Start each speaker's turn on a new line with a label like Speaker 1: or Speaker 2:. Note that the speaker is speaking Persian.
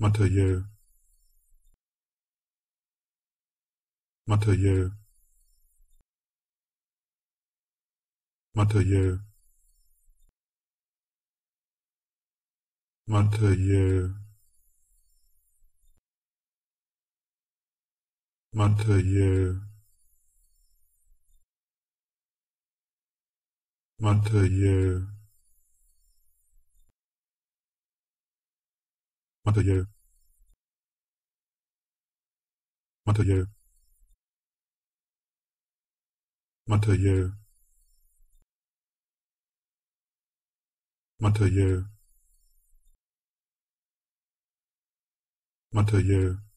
Speaker 1: materiell materiell materiell materiell materiell materiell ماتریال ماتریال ماتریال ماتریال